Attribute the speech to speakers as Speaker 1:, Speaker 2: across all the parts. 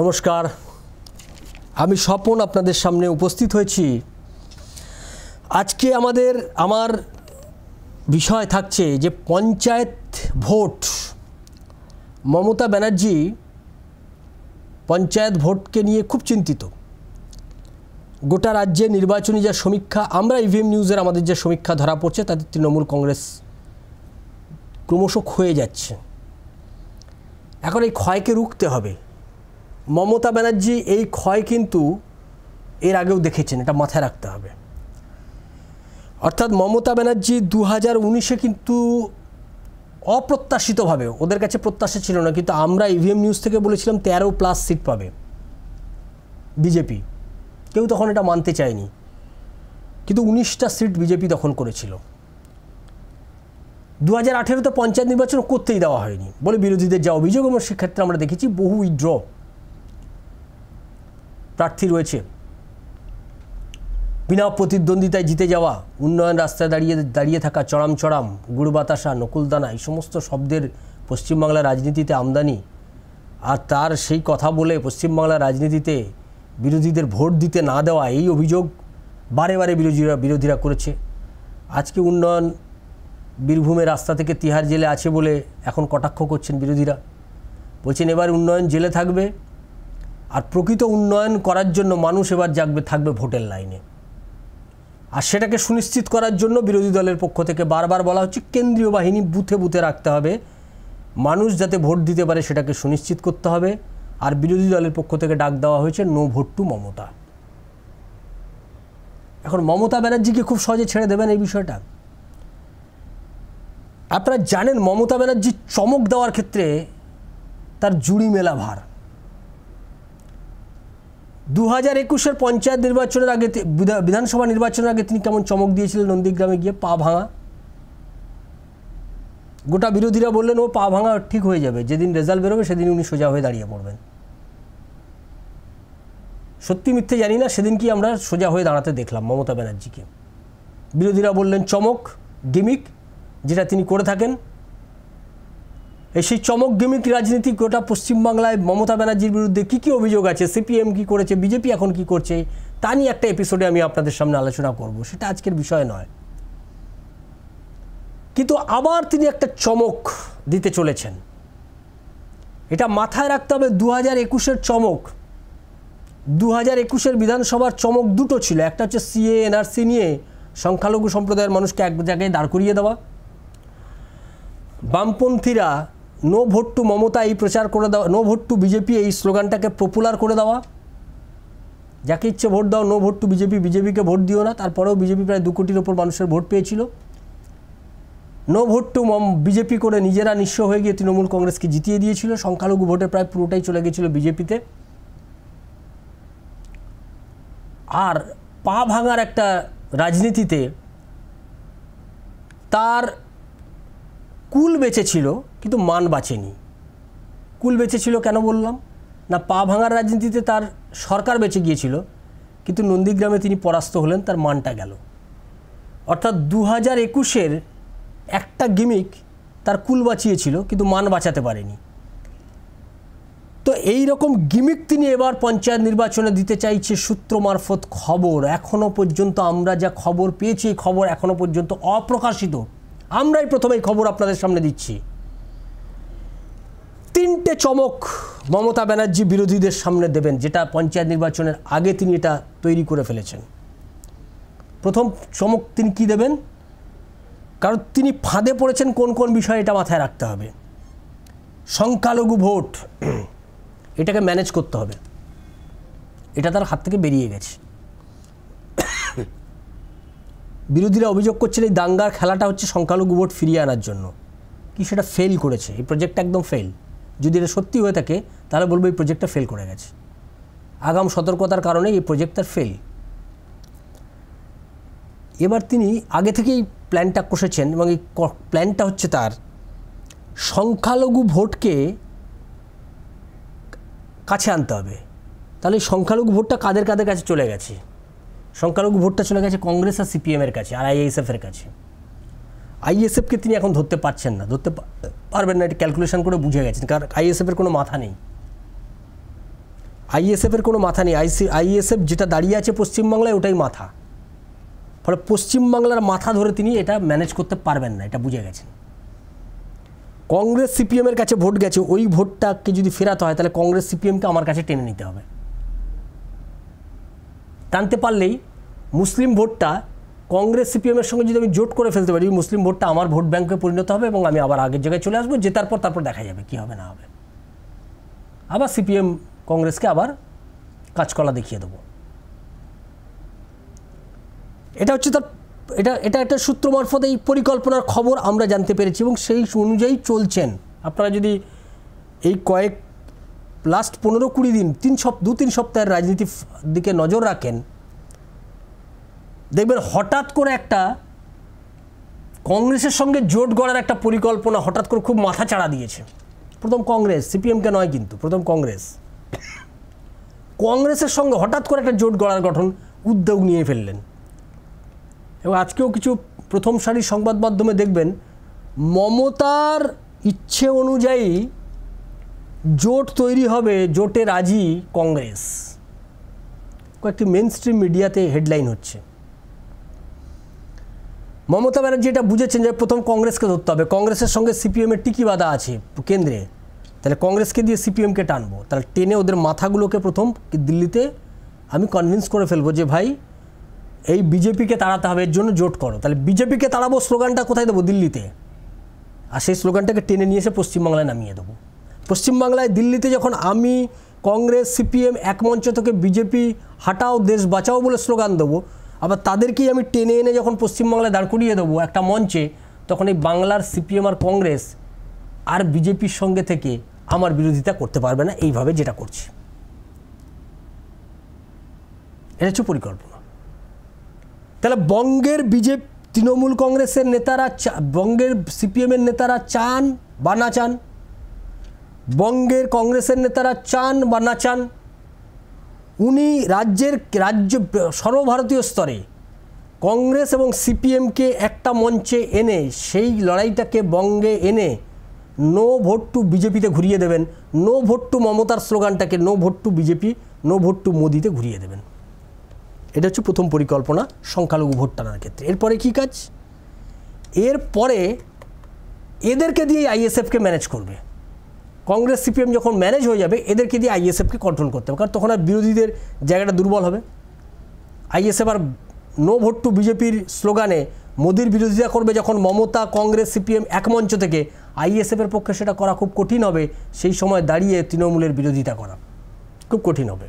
Speaker 1: নমস্কার আমি স্বপন আপনাদের সামনে উপস্থিত হয়েছি আজকে আমাদের আমার বিষয় থাকছে যে পঞ্চায়েত ভোট মমতা ব্যানার্জি পঞ্চায়েত ভোটকে নিয়ে খুব চিন্তিত গোটা রাজ্যে নির্বাচনী যা সমীক্ষা আমরা ইভিএম e নিউজের আমাদের যে সমীক্ষা ধরা পড়ছে তাদের তৃণমূল কংগ্রেস ক্রমশ ক্ষয়ে যাচ্ছে এখন এই ক্ষয়কে রুখতে হবে মমতা ব্যানার্জি এই ক্ষয় কিন্তু এর আগেও দেখেছেন এটা মাথায় রাখতে হবে অর্থাৎ মমতা ব্যানার্জি দু হাজার উনিশে কিন্তু অপ্রত্যাশিতভাবে ওদের কাছে প্রত্যাশা ছিল না কিন্তু আমরা ইভিএম e নিউজ থেকে বলেছিলাম তেরো প্লাস সিট পাবে বিজেপি কেউ তখন এটা মানতে চায়নি কিন্তু উনিশটা সিট বিজেপি দখল করেছিল দু হাজার আঠেরোতে পঞ্চায়েত নির্বাচন করতেই দেওয়া হয়নি বলে বিরোধীদের যা অভিযোগ এবং সেক্ষেত্রে আমরা দেখেছি বহু উইড্র প্রার্থী রয়েছে বিনা প্রতিদ্বন্দ্বিতায় জিতে যাওয়া উন্নয়ন রাস্তায় দাঁড়িয়ে দাঁড়িয়ে থাকা চড়াম চড়াম গুড় বাতাসা নকুলদানা এই সমস্ত শব্দের পশ্চিমবাংলার রাজনীতিতে আমদানি আর তার সেই কথা বলে পশ্চিমবাংলার রাজনীতিতে বিরোধীদের ভোট দিতে না দেওয়া এই অভিযোগ বারে বারে বিরোধীরা বিরোধীরা করেছে আজকে উন্নয়ন বীরভূমে রাস্তা থেকে তিহার জেলে আছে বলে এখন কটাক্ষ করছেন বিরোধীরা বলছেন এবার উন্নয়ন জেলে থাকবে আর প্রকৃত উন্নয়ন করার জন্য মানুষ এবার জাগবে থাকবে ভোটের লাইনে আর সেটাকে সুনিশ্চিত করার জন্য বিরোধী দলের পক্ষ থেকে বারবার বলা হচ্ছে কেন্দ্রীয় বাহিনী বুথে বুথে রাখতে হবে মানুষ যাতে ভোট দিতে পারে সেটাকে সুনিশ্চিত করতে হবে আর বিরোধী দলের পক্ষ থেকে ডাক দেওয়া হয়েছে নো ভোট টু মমতা এখন মমতা ব্যানার্জিকে খুব সহজে ছেড়ে দেবেন এই বিষয়টা আপনারা জানেন মমতা ব্যানার্জি চমক দেওয়ার ক্ষেত্রে তার জুড়ি মেলা ভার দু হাজার একুশের পঞ্চায়েত নির্বাচনের আগে বিধানসভা নির্বাচনের আগে তিনি কেমন চমক দিয়েছিলেন নন্দীগ্রামে গিয়ে পা ভাঙা গোটা বিরোধীরা বললেন ও পা ভাঙা ঠিক হয়ে যাবে যেদিন রেজাল্ট বেরোবে সেদিন উনি সোজা হয়ে দাঁড়িয়ে পড়বেন সত্যি মিথ্যে জানি না সেদিন কি আমরা সোজা হয়ে দাঁড়াতে দেখলাম মমতা ব্যানার্জিকে বিরোধীরা বললেন চমক গিমিক যেটা তিনি করে থাকেন এই সেই চমক গেমিক রাজনীতি গোটা পশ্চিমবাংলায় মমতা ব্যানার্জির বিরুদ্ধে কী কী অভিযোগ আছে সিপিএম কী করেছে বিজেপি এখন কি করছে তা নিয়ে একটা এপিসোডে আমি আপনাদের সামনে আলোচনা করব সেটা আজকের বিষয় নয় কিন্তু আবার তিনি একটা চমক দিতে চলেছেন এটা মাথায় রাখতে হবে দু হাজার একুশের চমক দু হাজার একুশের বিধানসভার চমক দুটো ছিল একটা হচ্ছে সিএ এনআরসি নিয়ে সংখ্যালঘু সম্প্রদায়ের মানুষকে এক জায়গায় দাঁড় করিয়ে দেওয়া বামপন্থীরা নো ভোট টু মমতা এই প্রচার করে দেওয়া নো ভোট টু বিজেপি এই স্লোগানটাকে পপুলার করে দেওয়া যাকে ইচ্ছে ভোট দাও নো ভোট টু বিজেপি বিজেপিকে ভোট দিও না তারপরেও বিজেপি প্রায় দু কোটির ওপর মানুষের ভোট পেয়েছিল নো ভোট টু মম বিজেপি করে নিজেরা নিঃস্ব হয়ে গিয়ে তৃণমূল কংগ্রেসকে জিতিয়ে দিয়েছিল সংখ্যালঘু ভোটে প্রায় পুরোটাই চলে গেছিল বিজেপিতে আর পা ভাঙার একটা রাজনীতিতে তার কুল বেঁচেছিল কিন্তু মান বাঁচেনি কুল বেঁচেছিল কেন বললাম না পা ভাঙার রাজনীতিতে তার সরকার বেঁচে গিয়েছিল কিন্তু নন্দীগ্রামে তিনি পরাস্ত হলেন তার মানটা গেল অর্থাৎ দু হাজার একুশের একটা গিমিক তার কুল বাঁচিয়েছিল কিন্তু মান বাঁচাতে পারেনি তো এই রকম গিমিক তিনি এবার পঞ্চায়েত নির্বাচনে দিতে চাইছে সূত্র মারফত খবর এখনও পর্যন্ত আমরা যা খবর পেয়েছি এই খবর এখনও পর্যন্ত অপ্রকাশিত আমরাই প্রথমে খবর আপনাদের সামনে দিচ্ছি তিনটে চমক মমতা ব্যানার্জি বিরোধীদের সামনে দেবেন যেটা পঞ্চায়েত নির্বাচনের আগে তিনি এটা তৈরি করে ফেলেছেন প্রথম চমক তিনি কী দেবেন কারণ তিনি ফাঁদে পড়েছেন কোন কোন বিষয়ে এটা মাথায় রাখতে হবে সংখ্যালঘু ভোট এটাকে ম্যানেজ করতে হবে এটা তার হাত থেকে বেরিয়ে গেছে বিরোধীরা অভিযোগ করছেন এই দাঙ্গার খেলাটা হচ্ছে সংখ্যালঘু ভোট ফিরিয়ে আনার জন্য কি সেটা ফেল করেছে এই প্রজেক্টটা একদম ফেল যদি এটা সত্যি হয়ে থাকে তাহলে বলবো এই প্রজেক্টটা ফেল করে গেছে আগাম সতর্কতার কারণে এই প্রজেক্টটার ফেল এবার তিনি আগে থেকেই প্ল্যানটা কষেছেন এবং এই প্ল্যানটা হচ্ছে তার সংখ্যালঘু ভোটকে কাছে আনতে হবে তাহলে সংখ্যালঘু ভোটটা কাদের কাদের কাছে চলে গেছে সংখ্যালঘু ভোটটা চলে গেছে কংগ্রেস আর সিপিএমের কাছে আর আইএসএফের কাছে আইএসএফকে তিনি এখন ধরতে পারছেন না ধরতে পারবেন না এটা ক্যালকুলেশন করে বুঝে গেছেন কারণ আইএসএফের কোনো মাথা নেই আইএসএফের কোনো মাথা নেই আইসি আইএসএফ যেটা দাঁড়িয়ে আছে পশ্চিমবাংলায় ওটাই মাথা ফলে পশ্চিমবাংলার মাথা ধরে তিনি এটা ম্যানেজ করতে পারবেন না এটা বুঝে গেছেন কংগ্রেস সিপিএমের কাছে ভোট গেছে ওই ভোটটাকে যদি ফেরাতে হয় তাহলে কংগ্রেস সিপিএমকে আমার কাছে টেনে নিতে হবে টানতে পারলেই মুসলিম ভোটটা কংগ্রেস সিপিএমের সঙ্গে যদি আমি জোট করে ফেলতে পারি মুসলিম ভোটটা আমার ভোট ব্যাঙ্কে পরিণত হবে এবং আমি আবার আগের জায়গায় চলে আসবো জেতার পর তারপর দেখা যাবে কী হবে না হবে আবার সিপিএম কংগ্রেসকে আবার কাজকলা দেখিয়ে দেবো এটা হচ্ছে তার এটা এটা একটা সূত্র মারফত এই পরিকল্পনার খবর আমরা জানতে পেরেছি এবং সেই অনুযায়ী চলছেন আপনারা যদি এই কয়েক লাস্ট পনেরো কুড়ি দিন তিন সপ্তাহ দু তিন সপ্তাহের রাজনীতির দিকে নজর রাখেন দেখবেন হঠাৎ করে একটা কংগ্রেসের সঙ্গে জোট গড়ার একটা পরিকল্পনা হঠাৎ করে খুব মাথা চাড়া দিয়েছে প্রথম কংগ্রেস সিপিএমকে নয় কিন্তু প্রথম কংগ্রেস কংগ্রেসের সঙ্গে হঠাৎ করে একটা জোট গড়ার গঠন উদ্যোগ নিয়ে ফেললেন এবং আজকেও কিছু প্রথম সারির সংবাদ মাধ্যমে দেখবেন মমতার ইচ্ছে অনুযায়ী জোট তৈরি হবে জোটে রাজি কংগ্রেস কয়েকটি মেন স্ট্রিম মিডিয়াতে হেডলাইন হচ্ছে মমতা ব্যানার্জি এটা বুঝেছেন যে প্রথম কংগ্রেসকে ধরতে হবে কংগ্রেসের সঙ্গে সিপিএমের টিকি বাধা আছে কেন্দ্রে তাহলে কংগ্রেসকে দিয়ে সিপিএমকে টানবো তাহলে টেনে ওদের মাথাগুলোকে প্রথম দিল্লিতে আমি কনভিন্স করে ফেলবো যে ভাই এই বিজেপিকে তাড়াতে হবে এর জন্য জোট করো তাহলে বিজেপিকে তাড়াবো স্লোগানটা কোথায় দেবো দিল্লিতে আর সেই স্লোগানটাকে টেনে নিয়ে এসে পশ্চিমবাংলায় নামিয়ে দেবো পশ্চিমবাংলায় দিল্লিতে যখন আমি কংগ্রেস সিপিএম এক মঞ্চ থেকে বিজেপি হাটাও দেশ বাঁচাও বলে স্লোগান দেবো আবার তাদেরকেই আমি টেনে এনে যখন পশ্চিমবাংলায় দাঁড় করিয়ে দেবো একটা মঞ্চে তখন এই বাংলার সিপিএম আর কংগ্রেস আর বিজেপির সঙ্গে থেকে আমার বিরোধিতা করতে পারবে না এইভাবে যেটা করছি এটা হচ্ছে পরিকল্পনা তাহলে বঙ্গের বিজেপি তৃণমূল কংগ্রেসের নেতারা বঙ্গের সিপিএমের নেতারা চান বা না চান বঙ্গের কংগ্রেসের নেতারা চান বা না চান উনি রাজ্যের রাজ্য সর্বভারতীয় স্তরে কংগ্রেস এবং সিপিএমকে একটা মঞ্চে এনে সেই লড়াইটাকে বঙ্গে এনে নো ভোট টু বিজেপিতে ঘুরিয়ে দেবেন নো ভোট টু মমতার স্লোগানটাকে no vote to BJP no vote to মোদিতে ঘুরিয়ে দেবেন এটা হচ্ছে প্রথম পরিকল্পনা সংখ্যালঘু ভোট টানার ক্ষেত্রে এরপরে কি কাজ এরপরে এদেরকে দিয়ে আইএসএফকে ম্যানেজ করবে কংগ্রেস সিপিএম যখন ম্যানেজ হয়ে যাবে এদেরকে দিয়ে আইএসএফকে কন্ট্রোল করতে হবে কারণ তখন আর বিরোধীদের জায়গাটা দুর্বল হবে আইএসএফ আর নো ভোট টু বিজেপির স্লোগানে মোদীর বিরোধিতা করবে যখন মমতা কংগ্রেস সিপিএম এক মঞ্চ থেকে আইএসএফের পক্ষে সেটা করা খুব কঠিন হবে সেই সময় দাঁড়িয়ে তৃণমূলের বিরোধিতা করা খুব কঠিন হবে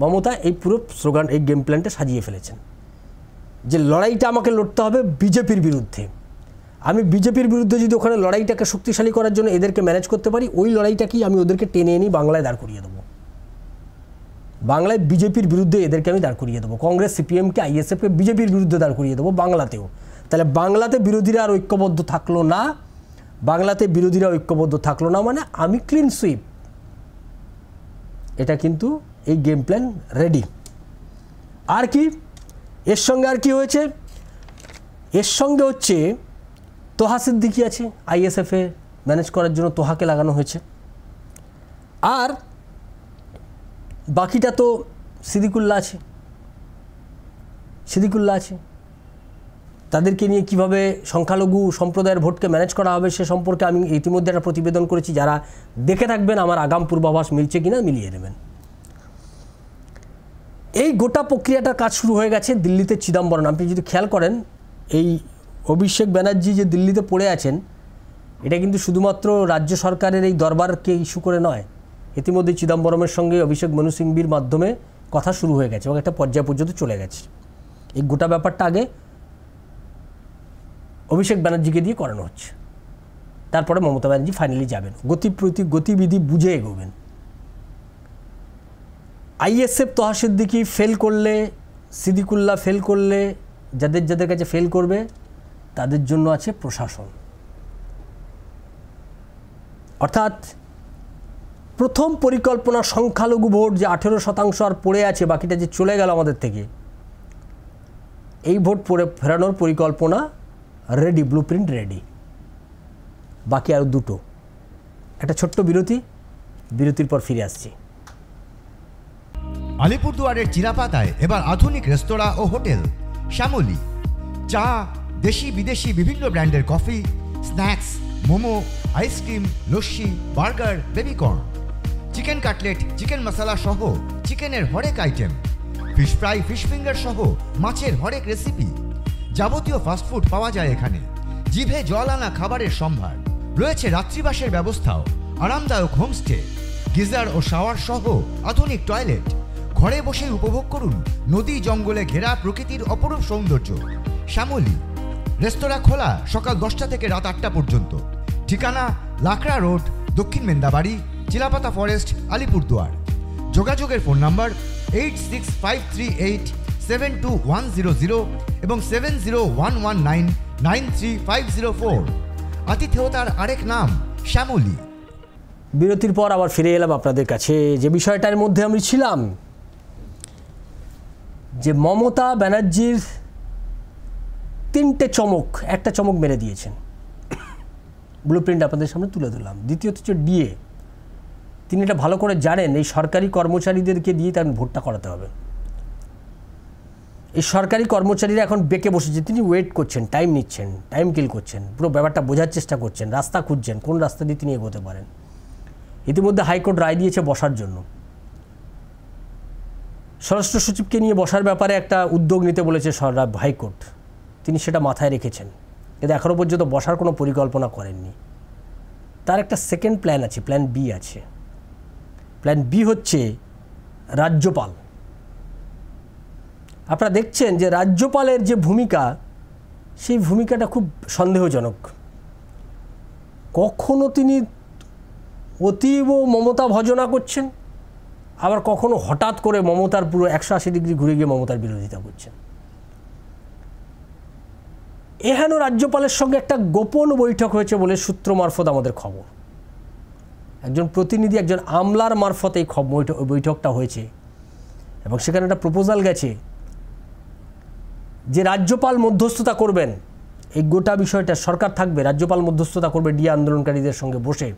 Speaker 1: মমতা এই পুরো স্লোগান এই গেম প্ল্যানটা সাজিয়ে ফেলেছেন যে লড়াইটা আমাকে লড়তে হবে বিজেপির বিরুদ্ধে আমি বিজেপির বিরুদ্ধে যদি ওখানে লড়াইটাকে শক্তিশালী করার জন্য এদেরকে ম্যানেজ করতে পারি ওই লড়াইটাকেই আমি ওদেরকে টেনে এনে বাংলায় দাঁড় করিয়ে দেবো বাংলায় বিজেপির বিরুদ্ধে এদেরকে আমি দাঁড় করিয়ে দেবো কংগ্রেস সিপিএমকে আইএসএফকে বিজেপির বিরুদ্ধে দাঁড় করিয়ে দেবো বাংলাতেও তাহলে বাংলাতে বিরোধীরা আর ঐক্যবদ্ধ থাকলো না বাংলাতে বিরোধীরা ঐক্যবদ্ধ থাকলো না মানে আমি ক্লিন সুইপ এটা কিন্তু এই গেম প্ল্যান রেডি আর কি এর সঙ্গে আর কি হয়েছে এর সঙ্গে হচ্ছে তোহা সিদ্দিকি আছে আইএসএফে ম্যানেজ করার জন্য তোহাকে লাগানো হয়েছে আর বাকিটা তো সিদিকুল্লা আছে সিদিকুল্লা আছে তাদেরকে নিয়ে কীভাবে সংখ্যালঘু সম্প্রদায়ের ভোটকে ম্যানেজ করা হবে সে সম্পর্কে আমি ইতিমধ্যে একটা প্রতিবেদন করেছি যারা দেখে থাকবেন আমার আগাম পূর্বাভাস মিলছে কিনা মিলিয়ে নেবেন এই গোটা প্রক্রিয়াটার কাজ শুরু হয়ে গেছে দিল্লিতে চিদম্বরম আপনি যদি খেয়াল করেন এই অভিষেক ব্যানার্জি যে দিল্লিতে পড়ে আছেন এটা কিন্তু শুধুমাত্র রাজ্য সরকারের এই দরবারকে ইস্যু করে নয় ইতিমধ্যে চিদম্বরমের সঙ্গে অভিষেক মনু সিংবির মাধ্যমে কথা শুরু হয়ে গেছে এবং একটা পর্যায় পর্যন্ত চলে গেছে এই গোটা ব্যাপারটা আগে অভিষেক ব্যানার্জিকে দিয়ে করানো হচ্ছে তারপরে মমতা ব্যানার্জি ফাইনালি যাবেন গতি প্রতি গতিবিধি বুঝে এগোবেন আইএসএফ তহা ফেল করলে সিদ্দিকুল্লাহ ফেল করলে যাদের যাদের কাছে ফেল করবে তাদের জন্য আছে প্রশাসন অর্থাৎ প্রথম পরিকল্পনা সংখ্যালঘু ভোট যে আঠেরো শতাংশ আর পড়ে আছে বাকিটা যে চলে গেল আমাদের থেকে এই ভোট পরে ফেরানোর পরিকল্পনা রেডি ব্লু প্রিন্ট রেডি বাকি আরও দুটো একটা ছোট্ট বিরতি বিরতির পর ফিরে আসছি আলিপুরদুয়ারের চিরাপাতায় এবার আধুনিক রেস্তোরাঁ ও হোটেল শ্যামলি চা দেশি বিদেশি বিভিন্ন ব্র্যান্ডের coffee snacks momo ice cream lassi burger baby corn chicken cutlet chicken masala সহ চিকেনের হরেক item fish fry fish finger সহ মাছের হরেক রেসিপি যাবতীয় ফাস্টফুড পাওয়া যায় এখানে জিভে জল আনা খাবারের সম্ভার রয়েছে রাত্রিবাসের ব্যবস্থাও আরামদায়ক হোমস্টে গিজার ও শাওয়ার সহ আধুনিক টয়লেট ঘরে বসে উপভোগ করুন নদী জঙ্গলে ঘেরা প্রকৃতির অপরূপ সৌন্দর্য শ্যামলী রেস্তোরাঁ খোলা সকাল দশটা থেকে রাত আটটা পর্যন্ত ঠিকানা লাকড়া রোড দক্ষিণ মেন্দাবাড়ি চিলাপাতা ফরেস্ট আলিপুরদুয়ার যোগাযোগের phone number eight six five three eight seven two one zero zero এবং seven zero one one nine nine three five zero four আতিথেয়তার আরেক নাম শ্যামলী বিরতির পর আবার ফিরে এলাম আপনাদের কাছে যে বিষয়টার মধ্যে আমি ছিলাম যে মমতা ব্যানার্জির তিনটে চমক একটা চমক মেরে দিয়েছেন ব্লু প্রিন্ট আপনাদের সামনে তুলে ধরলাম দ্বিতীয়ত হচ্ছে ডিএ তিনি এটা ভালো করে জানেন এই সরকারি কর্মচারীদেরকে দিয়ে তার ভোটটা করাতে হবে এই সরকারি কর্মচারীরা এখন বেঁকে বসেছে তিনি ওয়েট করছেন টাইম নিচ্ছেন টাইম কিল করছেন পুরো ব্যাপারটা বোঝার চেষ্টা করছেন রাস্তা খুঁজছেন কোন রাস্তা দিয়ে তিনি এগোতে পারেন ইতিমধ্যে হাইকোর্ট রায় দিয়েছে বসার জন্য স্বরাষ্ট্র সচিবকে নিয়ে বসার ব্যাপারে একটা উদ্যোগ নিতে বলেছে হাইকোর্ট তিনি সেটা মাথায় রেখেছেন কিন্তু এখনও পর্যন্ত বসার কোনো পরিকল্পনা করেননি তার একটা সেকেন্ড প্ল্যান আছে প্ল্যান বি আছে প্ল্যান বি হচ্ছে রাজ্যপাল আপনারা দেখছেন যে রাজ্যপালের যে ভূমিকা সেই ভূমিকাটা খুব সন্দেহজনক কখনো তিনি অতীব মমতা ভজনা করছেন আবার কখনো হঠাৎ করে মমতার পুরো একশো আশি ডিগ্রি ঘুরে গিয়ে মমতার বিরোধিতা করছেন এহেন রাজ্যপালের সঙ্গে একটা গোপন বৈঠক হয়েছে বলে সূত্র মারফত আমাদের খবর একজন প্রতিনিধি একজন আমলার মারফত এই বৈঠকটা হয়েছে এবং সেখানে একটা প্রপোজাল গেছে যে রাজ্যপাল মধ্যস্থতা করবেন এই গোটা বিষয়টা সরকার থাকবে রাজ্যপাল মধ্যস্থতা করবে ডি আন্দোলনকারীদের সঙ্গে বসে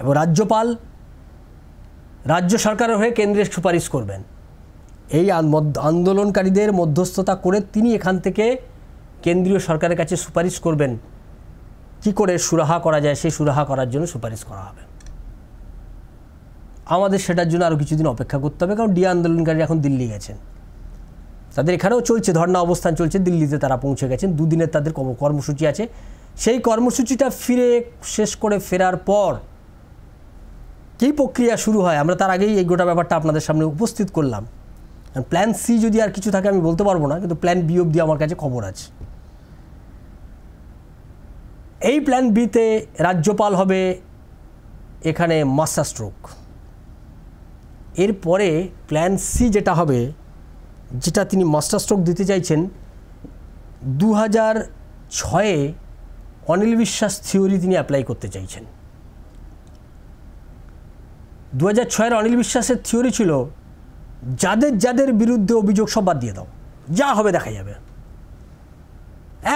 Speaker 1: এবং রাজ্যপাল রাজ্য সরকারের হয়ে কেন্দ্রে সুপারিশ করবেন এই আন্দোলনকারীদের মধ্যস্থতা করে তিনি এখান থেকে কেন্দ্রীয় সরকারের কাছে সুপারিশ করবেন কি করে সুরাহা করা যায় সেই সুরাহা করার জন্য সুপারিশ করা হবে আমাদের সেটার জন্য আরও কিছুদিন অপেক্ষা করতে হবে কারণ ডি আন্দোলনকারী এখন দিল্লি গেছেন তাদের এখানেও চলছে ধর্ণা অবস্থান চলছে দিল্লিতে তারা পৌঁছে গেছেন দুদিনের তাদের কর্মসূচি আছে সেই কর্মসূচিটা ফিরে শেষ করে ফেরার পর কী প্রক্রিয়া শুরু হয় আমরা তার আগেই এই গোটা ব্যাপারটা আপনাদের সামনে উপস্থিত করলাম প্ল্যান সি যদি আর কিছু থাকে আমি বলতে পারবো না কিন্তু প্ল্যান বি অব দিয়ে আমার কাছে খবর আছে এই প্ল্যান বিতে রাজ্যপাল হবে এখানে মাস্টার স্ট্রোক এরপরে প্ল্যান সি যেটা হবে যেটা তিনি মাস্টার স্ট্রোক দিতে চাইছেন দু হাজার ছয়ে অনিল বিশ্বাস থিওরি তিনি অ্যাপ্লাই করতে চাইছেন দু হাজার ছয়ের অনিল বিশ্বাসের থিওরি ছিল যাদের যাদের বিরুদ্ধে অভিযোগ সব বাদ দিয়ে দাও যা হবে দেখা যাবে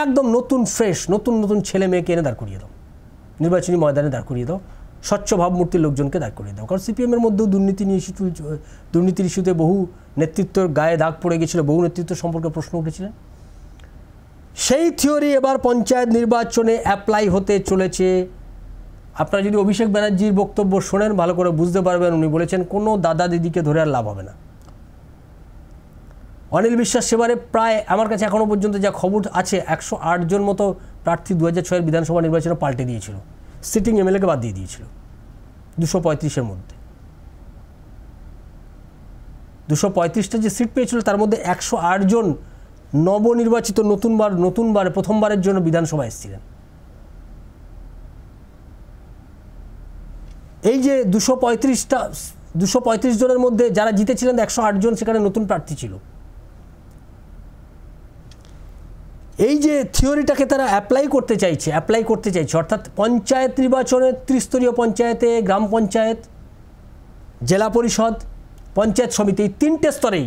Speaker 1: একদম নতুন ফ্রেশ নতুন নতুন ছেলে মেয়েকে এনে দাঁড় করিয়ে দাও নির্বাচনী ময়দানে দাঁড় করিয়ে দাও স্বচ্ছ ভাবমূর্তির লোকজনকে দাঁড় করিয়ে দাও কারণ সিপিএমের মধ্যেও দুর্নীতি নিয়ে ইস্যু দুর্নীতির ইস্যুতে বহু নেতৃত্বের গায়ে দাগ পড়ে গেছিলো বহু নেতৃত্ব সম্পর্কে প্রশ্ন উঠেছিলেন সেই থিওরি এবার পঞ্চায়েত নির্বাচনে অ্যাপ্লাই হতে চলেছে আপনারা যদি অভিষেক ব্যানার্জির বক্তব্য শোনেন ভালো করে বুঝতে পারবেন উনি বলেছেন কোনো দাদা দিদিকে ধরে আর লাভ হবে না অনিল বিশ্বাস সেবারে প্রায় আমার কাছে এখনও পর্যন্ত যা খবর আছে একশো জন মতো প্রার্থী দু হাজার ছয়ের বিধানসভা নির্বাচনে পাল্টে দিয়েছিল সিটিং এমএলএকে বাদ দিয়ে দিয়েছিল দুশো পঁয়ত্রিশের মধ্যে দুশো পঁয়ত্রিশটা যে সিট পেয়েছিল তার মধ্যে একশো জন নবনির্বাচিত নতুনবার নতুনবার প্রথমবারের জন্য বিধানসভায় এসেছিলেন এই যে দুশো পঁয়ত্রিশটা দুশো জনের মধ্যে যারা জিতেছিলেন একশো জন সেখানে নতুন প্রার্থী ছিল এই যে থিওরিটাকে তারা অ্যাপ্লাই করতে চাইছে অ্যাপ্লাই করতে চাইছে অর্থাৎ পঞ্চায়েত নির্বাচনে ত্রিস্তরীয় পঞ্চায়েতে গ্রাম পঞ্চায়েত জেলা পরিষদ পঞ্চায়েত সমিতি তিনটে স্তরেই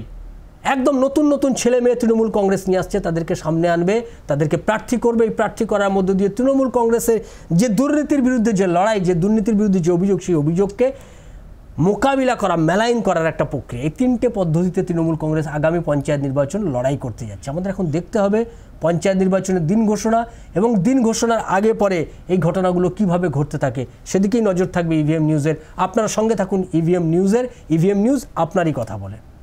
Speaker 1: একদম নতুন নতুন ছেলে মেয়ে তৃণমূল কংগ্রেস নিয়ে আসছে তাদেরকে সামনে আনবে তাদেরকে প্রার্থী করবে এই প্রার্থী করার মধ্য দিয়ে তৃণমূল কংগ্রেসের যে দুর্নীতির বিরুদ্ধে যে লড়াই যে দুর্নীতির বিরুদ্ধে যে অভিযোগ সেই অভিযোগকে মোকাবিলা করা মেলাইন করার একটা প্রক্রিয়া এই তিনটে পদ্ধতিতে তৃণমূল কংগ্রেস আগামী পঞ্চায়েত নির্বাচন লড়াই করতে যাচ্ছে আমাদের এখন দেখতে হবে পঞ্চায়েত নির্বাচনের দিন ঘোষণা এবং দিন ঘোষণার আগে পরে এই ঘটনাগুলো কিভাবে ঘটতে থাকে সেদিকেই নজর থাকবে ইভিএম e নিউজের আপনারা সঙ্গে থাকুন ইভিএম নিউজের ইভিএম নিউজ আপনারই কথা বলে